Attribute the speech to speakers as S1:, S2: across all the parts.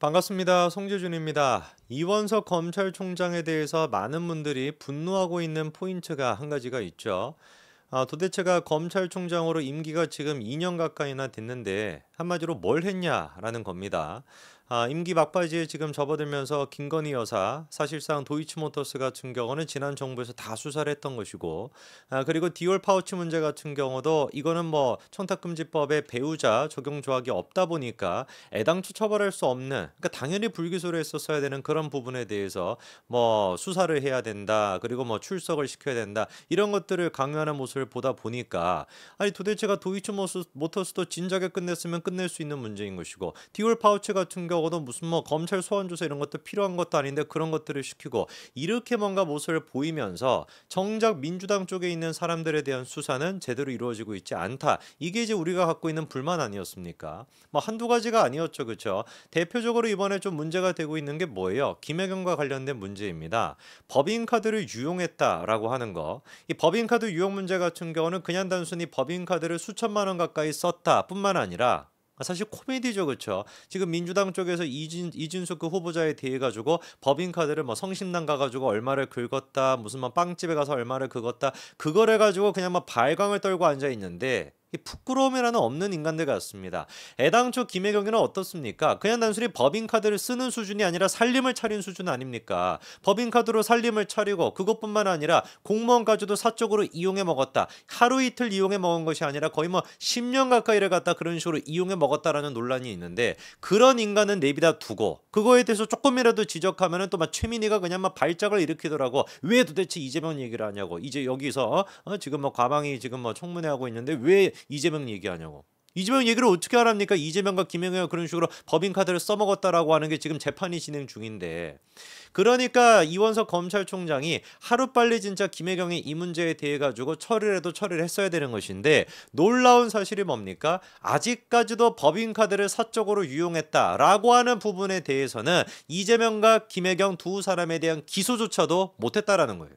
S1: 반갑습니다. 송재준입니다. 이원석 검찰총장에 대해서 많은 분들이 분노하고 있는 포인트가 한 가지가 있죠. 아, 도대체가 검찰총장으로 임기가 지금 2년 가까이나 됐는데 한마디로 뭘 했냐라는 겁니다. 아, 임기 막바지에 지금 접어들면서 김건희 여사 사실상 도이치모터스 같은 경우는 지난 정부에서 다 수사를 했던 것이고 아, 그리고 디올 파우치 문제 같은 경우도 이거는 뭐청탁금지법의 배우자 적용 조항이 없다 보니까 애당초 처벌할 수 없는 그러니까 당연히 불기소를 했었어야 되는 그런 부분에 대해서 뭐 수사를 해야 된다 그리고 뭐 출석을 시켜야 된다 이런 것들을 강요하는 모습을 보다 보니까 아니 도대체가 도이치모터스도 진작에 끝냈으면 끝낼 수 있는 문제인 것이고 디올 파우치 같은 경우 적어도 무슨 뭐 검찰 소환 조사 이런 것도 필요한 것도 아닌데 그런 것들을 시키고 이렇게 뭔가 모습을 보이면서 정작 민주당 쪽에 있는 사람들에 대한 수사는 제대로 이루어지고 있지 않다. 이게 이제 우리가 갖고 있는 불만 아니었습니까? 뭐 한두 가지가 아니었죠. 그렇죠? 대표적으로 이번에 좀 문제가 되고 있는 게 뭐예요? 김혜경과 관련된 문제입니다. 법인카드를 유용했다라고 하는 거. 이 법인카드 유용 문제 같은 경우는 그냥 단순히 법인카드를 수천만 원 가까이 썼다뿐만 아니라 그러니까 사실 코미디죠, 그렇죠? 지금 민주당 쪽에서 이진 이준석 그 후보자에 대해 가지고 법인카드를 뭐 성심당 가가지고 얼마를 긁었다, 무슨 막 뭐 빵집에 가서 얼마를 긁었다, 그걸해 가지고 그냥 막 발광을 떨고 앉아 있는데 부끄러움이라는 없는 인간들 같습니다. 애당초 김혜경이는 어떻습니까? 그냥 단순히 법인카드를 쓰는 수준이 아니라 살림을 차린 수준 아닙니까? 법인카드로 살림을 차리고 그것뿐만 아니라 공무원까지도 사적으로 이용해 먹었다. 하루 이틀 이용해 먹은 것이 아니라 거의 뭐 10년 가까이를 갖다 그런 식으로 이용해 먹었다라는 논란이 있는데 그런 인간은 내비다 두고 그거에 대해서 조금이라도 지적하면또막 최민희가 그냥 막 발작을 일으키더라고. 왜 도대체 이재명 얘기를 하냐고. 이제 여기서 어? 지금 뭐 과방이 지금 뭐 청문회하고 있는데 왜 이재명 얘기하냐고. 이재명 얘기를 어떻게 하랍니까? 이재명과 김영애가 그런 식으로 법인카드를 써먹었다라고 하는 게 지금 재판이 진행 중인데 그러니까 이원석 검찰총장이 하루빨리 진짜 김혜경이 이 문제에 대해 가지고 처리를 해도 처리를 했어야 되는 것인데 놀라운 사실이 뭡니까? 아직까지도 법인카드를 사적으로 유용했다라고 하는 부분에 대해서는 이재명과 김혜경 두 사람에 대한 기소조차도 못했다라는 거예요.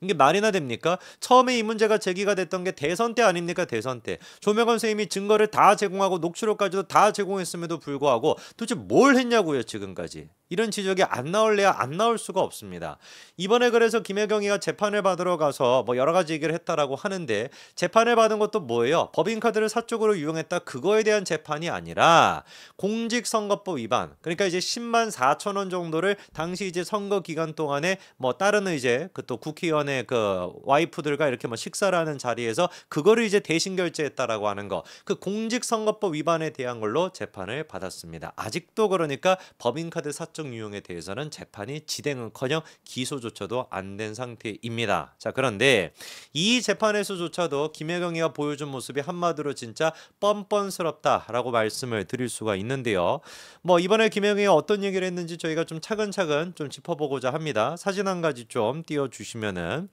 S1: 이게 말이나 됩니까? 처음에 이 문제가 제기가 됐던 게 대선 때 아닙니까? 대선 때. 조명원 선생님이 증거를 다 제공하고 녹취록까지도 다 제공했음에도 불구하고 도대체 뭘 했냐고요, 지금까지. 이런 지적이 안 나올래야 안 나올 수가 없습니다. 이번에 그래서 김혜경이가 재판을 받으러 가서 뭐 여러 가지 얘기를 했다라고 하는데 재판을 받은 것도 뭐예요? 법인카드를 사적으로 이용했다 그거에 대한 재판이 아니라 공직선거법 위반 그러니까 이제 10만 4천 원 정도를 당시 이제 선거 기간 동안에 뭐 다른 이제 그 또 국회의원의 그 와이프들과 이렇게 뭐 식사를 하는 자리에서 그거를 이제 대신 결제했다라고 하는 거 그 공직선거법 위반에 대한 걸로 재판을 받았습니다. 아직도 그러니까 법인카드 사적 사적 유형에 대해서는 재판이 진행은커녕 기소조차도 안 된 상태입니다. 자 그런데 이 재판에서조차도 김혜경이가 보여준 모습이 한마디로 진짜 뻔뻔스럽다라고 말씀을 드릴 수가 있는데요. 뭐 이번에 김혜경이 어떤 얘기를 했는지 저희가 좀 차근차근 좀 짚어보고자 합니다. 사진 한 가지 좀 띄워주시면은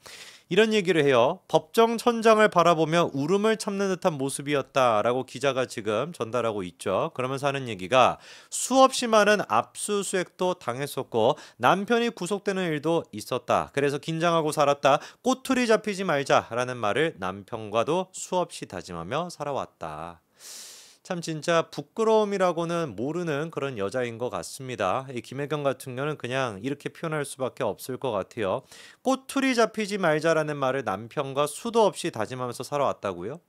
S1: 이런 얘기를 해요. 법정 천장을 바라보며 울음을 참는 듯한 모습이었다라고 기자가 지금 전달하고 있죠. 그러면서 하는 얘기가 수없이 많은 압수수색 고백도 당했었고 남편이 구속되는 일도 있었다. 그래서 긴장하고 살았다. 꼬투리 잡히지 말자라는 말을 남편과도 수없이 다짐하며 살아왔다. 참 진짜 부끄러움이라고는 모르는 그런 여자인 것 같습니다. 이 김혜경 같은 경우는 그냥 이렇게 표현할 수밖에 없을 것 같아요. 꼬투리 잡히지 말자라는 말을 남편과 수도 없이 다짐하면서 살아왔다고요?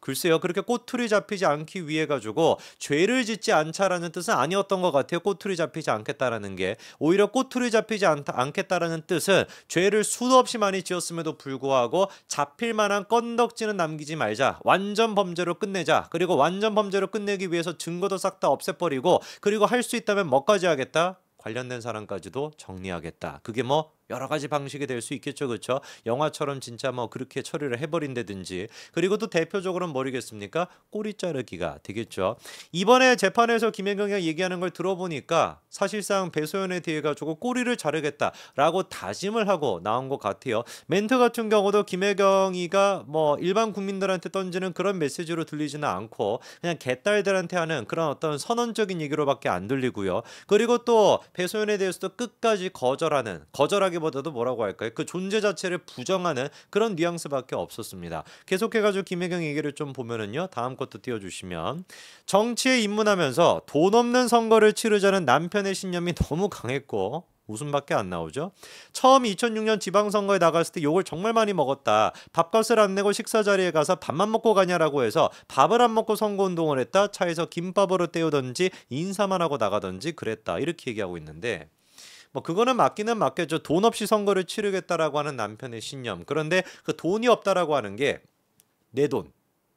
S1: 글쎄요. 그렇게 꼬투리 잡히지 않기 위해 가지고 죄를 짓지 않자라는 뜻은 아니었던 것 같아요. 꼬투리 잡히지 않겠다라는 게 오히려 꼬투리 잡히지 않, 않겠다라는 뜻은 죄를 수도 없이 많이 지었음에도 불구하고 잡힐 만한 껀덕지는 남기지 말자. 완전 범죄로 끝내자. 그리고 완전 범죄로 끝내기 위해서 증거도 싹 다 없애버리고 그리고 할 수 있다면 뭐까지 하겠다? 관련된 사람까지도 정리하겠다. 그게 뭐 여러 가지 방식이 될 수 있겠죠, 그렇죠? 영화처럼 진짜 뭐 그렇게 처리를 해버린다든지 그리고 또 대표적으로는 뭐겠습니까? 꼬리 자르기가 되겠죠. 이번에 재판에서 김혜경이가 얘기하는 걸 들어보니까 사실상 배소연에 대해 가지고 꼬리를 자르겠다라고 다짐을 하고 나온 것 같아요. 멘트 같은 경우도 김혜경이가 뭐 일반 국민들한테 던지는 그런 메시지로 들리지는 않고 그냥 개딸들한테 하는 그런 어떤 선언적인 얘기로밖에 안 들리고요. 그리고 또 배소연에 대해서도 끝까지 거절하는 거절하기 부정하기보다도 뭐라고 할까요? 그 존재 자체를 부정하는 그런 뉘앙스밖에 없었습니다. 계속해가지고 김혜경 얘기를 좀 보면은요. 다음 것도 띄워주시면 정치에 입문하면서 돈 없는 선거를 치르자는 남편의 신념이 너무 강했고 웃음밖에 안 나오죠. 처음 2006년 지방선거에 나갔을 때 욕을 정말 많이 먹었다. 밥값을 안 내고 식사 자리에 가서 밥만 먹고 가냐라고 해서 밥을 안 먹고 선거운동을 했다. 차에서 김밥으로 때우던지 인사만 하고 나가던지 그랬다. 이렇게 얘기하고 있는데 뭐 그거는 맡기는 맡겨줘 돈 없이 선거를 치르겠다라고 하는 남편의 신념. 그런데 그 돈이 없다라고 하는 게 내 돈.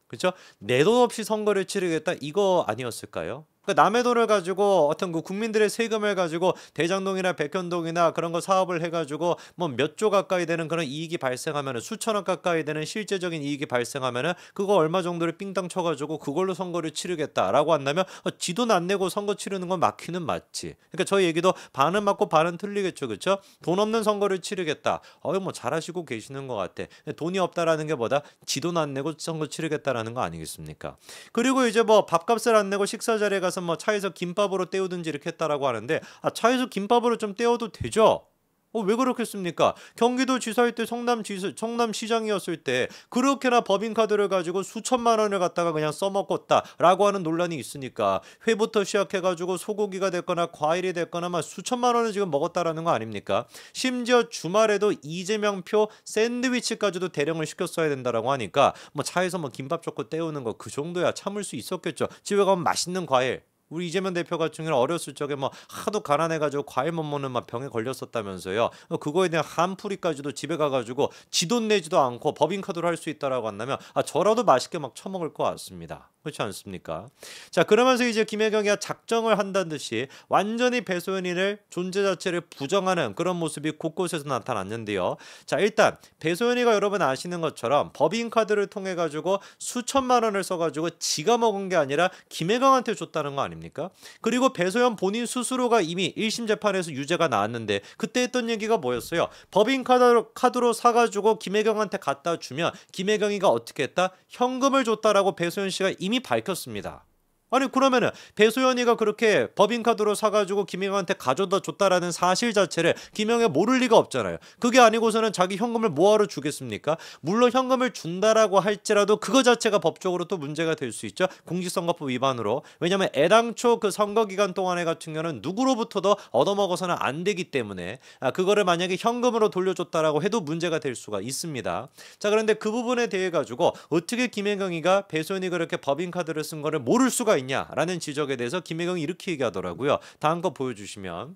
S1: 그렇죠? 내 돈 없이 선거를 치르겠다 이거 아니었을까요? 그 남의 돈을 가지고 어떤 그 국민들의 세금을 가지고 대장동이나 백현동이나 그런 거 사업을 해가지고 뭐 몇조 가까이 되는 그런 이익이 발생하면 수천억 가까이 되는 실제적인 이익이 발생하면 그거 얼마 정도를 삥땅 쳐가지고 그걸로 선거를 치르겠다라고 한다면 어, 지도안 내고 선거 치르는 건 막히는 맞지. 그러니까 저희 얘기도 반은 맞고 반은 틀리겠죠, 그렇죠? 돈 없는 선거를 치르겠다. 어이 뭐 잘하시고 계시는 것 같아. 돈이 없다라는 게 뭐다? 지도안 내고 선거 치르겠다라는 거 아니겠습니까? 그리고 이제 뭐 밥값을 안 내고 식사 자리에 가서 뭐 차에서 김밥으로 때우든지 이렇게 했다라고 하는데 아 차에서 김밥으로 좀 때워도 되죠? 어, 왜 그렇겠습니까? 경기도지사일 때 성남지사, 성남시장이었을 때 그렇게나 법인카드를 가지고 수천만 원을 갖다가 그냥 써먹었다라고 하는 논란이 있으니까 회부터 시작해가지고 소고기가 됐거나 과일이 됐거나 막 수천만 원을 지금 먹었다라는 거 아닙니까? 심지어 주말에도 이재명 표 샌드위치까지도 대령을 시켰어야 된다라고 하니까 뭐 차에서 뭐 김밥 줬고 때우는 거 그 정도야 참을 수 있었겠죠. 집에 가면 맛있는 과일 우리 이재명 대표 같은 경우 어렸을 적에 뭐 하도 가난해가지고 과일 못 먹는 막 병에 걸렸었다면서요. 그거에 대한 한풀이까지도 집에 가가지고 지돈 내지도 않고 법인카드로 할 수 있다라고 한다면 아 저라도 맛있게 막 처먹을 것 같습니다. 그렇지 않습니까? 자 그러면서 이제 김혜경이가 작정을 한다는 듯이 완전히 배소연이를 존재 자체를 부정하는 그런 모습이 곳곳에서 나타났는데요. 자 일단 배소연이가 여러분 아시는 것처럼 법인카드를 통해 가지고 수천만 원을 써가지고 지가 먹은 게 아니라 김혜경한테 줬다는 거 아닙니까? 아닙니까? 그리고 배소연 본인 스스로가 이미 1심 재판에서 유죄가 나왔는데 그때 했던 얘기가 뭐였어요? 법인 카드로, 카드로 사가지고 김혜경한테 갖다 주면 김혜경이가 어떻게 했다? 현금을 줬다라고 배소연 씨가 이미 밝혔습니다. 아니 그러면은 배소연이가 그렇게 법인카드로 사가지고 김영한테 가져다 줬다라는 사실 자체를 김영애 모를 리가 없잖아요. 그게 아니고서는 자기 현금을 뭐하러 주겠습니까? 물론 현금을 준다라고 할지라도 그거 자체가 법적으로 또 문제가 될 수 있죠. 공직선거법 위반으로. 왜냐하면 애당초 그 선거 기간 동안에 같은 경우는 누구로부터도 얻어먹어서는 안 되기 때문에 아, 그거를 만약에 현금으로 돌려줬다라고 해도 문제가 될 수가 있습니다. 자 그런데 그 부분에 대해 가지고 어떻게 김혜경이가 배소연이 그렇게 법인카드를 쓴 거를 모를 수가 있냐라는 지적에 대해서 김혜경이 이렇게 얘기하더라고요. 다음 거 보여주시면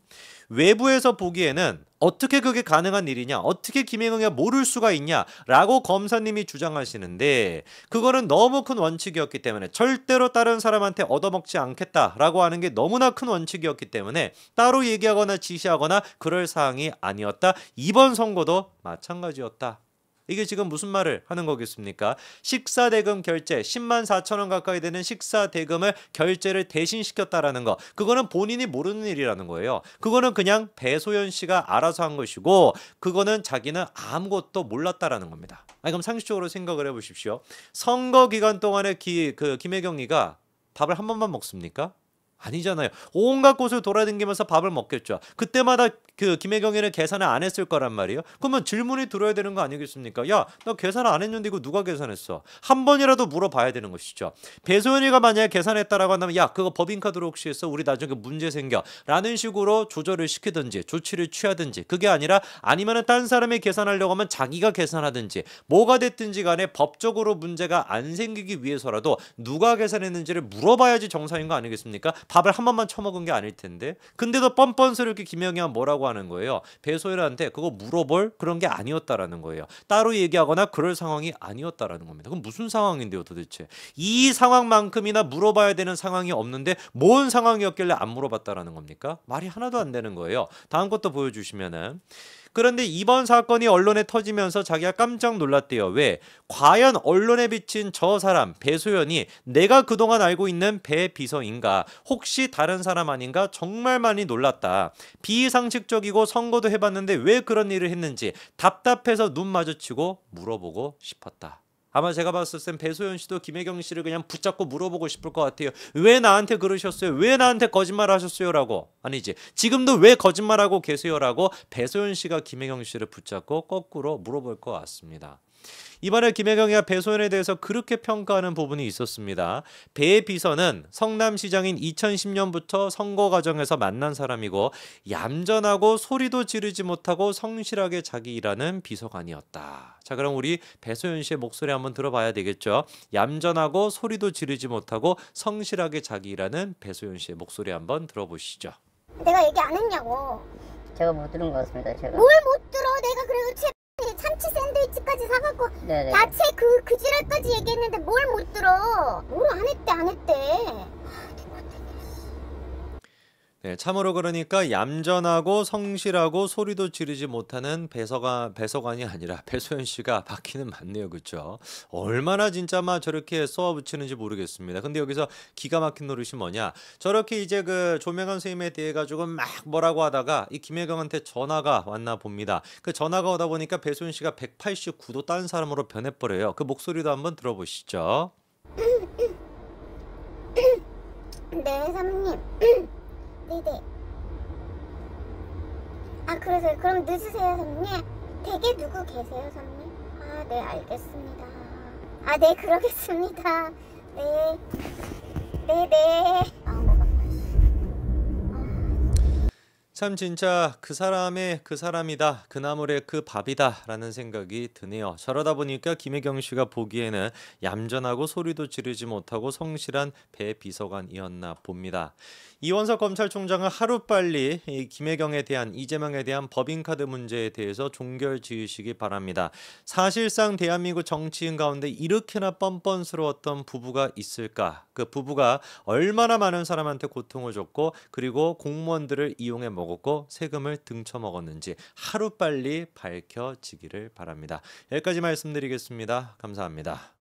S1: 외부에서 보기에는 어떻게 그게 가능한 일이냐 어떻게 김혜경이가 모를 수가 있냐라고 검사님이 주장하시는데 그거는 너무 큰 원칙이었기 때문에 절대로 다른 사람한테 얻어먹지 않겠다라고 하는 게 너무나 큰 원칙이었기 때문에 따로 얘기하거나 지시하거나 그럴 사항이 아니었다 이번 선거도 마찬가지였다 이게 지금 무슨 말을 하는 거겠습니까? 식사 대금 결제 10만 4천 원 가까이 되는 식사 대금을 결제를 대신 시켰다라는 거. 그거는 본인이 모르는 일이라는 거예요. 그거는 그냥 배소연 씨가 알아서 한 것이고 그거는 자기는 아무것도 몰랐다라는 겁니다. 아니 그럼 상식적으로 생각을 해 보십시오. 선거 기간 동안에 기, 그 김혜경이가 밥을 한 번만 먹습니까? 아니잖아요. 온갖 곳을 돌아다니면서 밥을 먹겠죠. 그때마다 그 김혜경이는 계산을 안 했을 거란 말이에요. 그러면 질문이 들어야 되는 거 아니겠습니까? 야, 나 계산 안 했는데 이거 누가 계산했어? 한 번이라도 물어봐야 되는 것이죠. 배소연이가 만약에 계산했다라고 한다면 야, 그거 법인카드로 혹시 해서 우리 나중에 문제 생겨. 라는 식으로 조절을 시키든지 조치를 취하든지 그게 아니라 아니면은 딴 사람이 계산하려고 하면 자기가 계산하든지 뭐가 됐든지 간에 법적으로 문제가 안 생기기 위해서라도 누가 계산했는지를 물어봐야지 정상인 거 아니겠습니까? 밥을 한 번만 처먹은 게 아닐 텐데 근데도 뻔뻔스럽게 김영희가 뭐라고 하는 거예요 배소연한테 그거 물어볼 그런 게 아니었다라는 거예요 따로 얘기하거나 그럴 상황이 아니었다라는 겁니다 그럼 무슨 상황인데요 도대체 이 상황만큼이나 물어봐야 되는 상황이 없는데 뭔 상황이었길래 안 물어봤다라는 겁니까 말이 하나도 안 되는 거예요 다음 것도 보여주시면은 그런데 이번 사건이 언론에 터지면서 자기가 깜짝 놀랐대요. 왜? 과연 언론에 비친 저 사람 배소연이 내가 그동안 알고 있는 배 비서인가? 혹시 다른 사람 아닌가? 정말 많이 놀랐다. 비상식적이고 선거도 해봤는데 왜 그런 일을 했는지 답답해서 눈 마주치고 물어보고 싶었다. 아마 제가 봤을 땐 배소연 씨도 김혜경 씨를 그냥 붙잡고 물어보고 싶을 것 같아요. 왜 나한테 그러셨어요? 왜 나한테 거짓말 하셨어요?라고 아니지. 지금도 왜 거짓말하고 계세요?라고 배소연 씨가 김혜경 씨를 붙잡고 거꾸로 물어볼 것 같습니다. 이번에 김혜경이와 배소연에 대해서 그렇게 평가하는 부분이 있었습니다. 배 비서는 성남시장인 2010년부터 선거 과정에서 만난 사람이고 얌전하고 소리도 지르지 못하고 성실하게 자기 일하는 비서관이었다. 자 그럼 우리 배소연 씨의 목소리 한번 들어봐야 되겠죠. 얌전하고 소리도 지르지 못하고 성실하게 자기 일하는 배소연 씨의 목소리 한번 들어보시죠. 내가 얘기 안 했냐고. 제가 못 들은 것 같습니다. 제가. 뭘 못 들어? 내가 그래도 제 참치 샌드위치까지 사갖고 네네. 야채 그, 그 지랄까지 얘기했는데 뭘 못 들어 뭘 안 했대 안 했대 네, 참으로 그러니까 얌전하고 성실하고 소리도 지르지 못하는 배서관 배서관이 아니라 배소연 씨가 바뀌는 맞네요, 그렇죠? 얼마나 진짜 막 저렇게 쏘아붙이는지 모르겠습니다. 근데 여기서 기가 막힌 노릇이 뭐냐? 저렇게 이제 그 조명환 선생님에 대해 가지고 막 뭐라고 하다가 이 김혜경한테 전화가 왔나 봅니다. 그 전화가 오다 보니까 배소연 씨가 189도 딴 사람으로 변해버려요. 그 목소리도 한번 들어보시죠. 네, 사모님. 네네. 아 그러세요. 그럼 늦으세요 선생님. 댁에 누구 계세요 선생님? 아네 알겠습니다. 아네 그러겠습니다. 네. 네네. 아, 뭐 참 진짜 그 사람의 그 사람이다 그 나물의 그 밥이다 라는 생각이 드네요 저러다 보니까 김혜경 씨가 보기에는 얌전하고 소리도 지르지 못하고 성실한 배 비서관이었나 봅니다 이원석 검찰총장은 하루빨리 김혜경에 대한 이재명에 대한 법인카드 문제에 대해서 종결 지으시기 바랍니다. 사실상 대한민국 정치인 가운데 이렇게나 뻔뻔스러웠던 부부가 있을까? 그 부부가 얼마나 많은 사람한테 고통을 줬고 그리고 공무원들을 이용해 먹었고 세금을 등쳐 먹었는지 하루빨리 밝혀지기를 바랍니다. 여기까지 말씀드리겠습니다. 감사합니다.